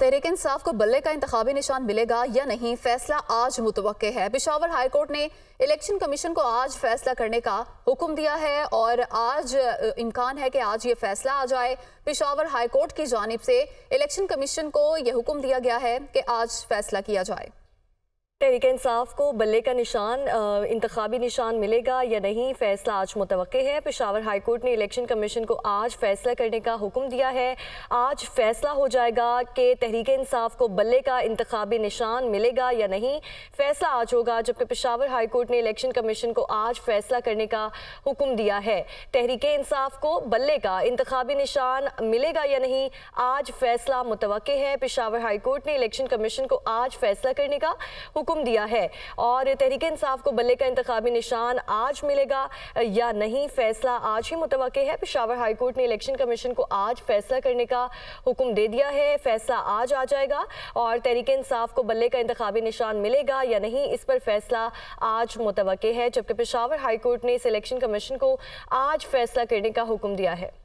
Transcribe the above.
तहरीक इंसाफ को बल्ले का इंतबी निशान मिलेगा या नहीं फैसला आज मुतव है पिशावर हाईकोर्ट ने इलेक्शन कमीशन को आज फैसला करने का हुक्म दिया है और आज इम्कान है कि आज ये फैसला आ जाए पिशावर हाईकोर्ट की जानब से इलेक्शन कमीशन को यह हुक्म दिया गया है कि आज फैसला किया जाए तहरीक इंसाफ को बल्ले का निशान इंतबी निशान मिलेगा या नहीं फैसला आज मुतव है पेशावर हाईकोर्ट ने इलेक्शन कमीशन को आज फैसला करने का हुक्म दिया है आज फैसला हो जाएगा कि तहरीक इंसाफ को बल्ले का इंतबी निशान मिलेगा या नहीं फैसला आज होगा जबकि पेशावर हाईकोर्ट ने इलेक्शन कमीशन को आज फैसला करने का हुक्म दिया है तहरीक इंसाफ को बल्ले का इंतबी निशान मिलेगा या नहीं आज फैसला मुतव है पेशावर हाईकोर्ट ने इलेक्शन कमीशन को आज फैसला करने का हुक्म दिया है और तहरीक इंसाफ को बल्ले का इंतबी निशान आज मिलेगा या नहीं फैसला आज ही मुतव है पिशावर हाईकोर्ट ने इलेक्शन कमीशन को आज फैसला करने का हुक्म दे दिया है फैसला आज आ जाएगा और तहरीक इंसाफ को बल्ले का इंतबी निशान मिलेगा या नहीं इस पर फैसला आज मुतव है जबकि पिशावर हाईकोर्ट ने इस इलेक्शन कमीशन को आज फैसला करने का हुक्म दिया है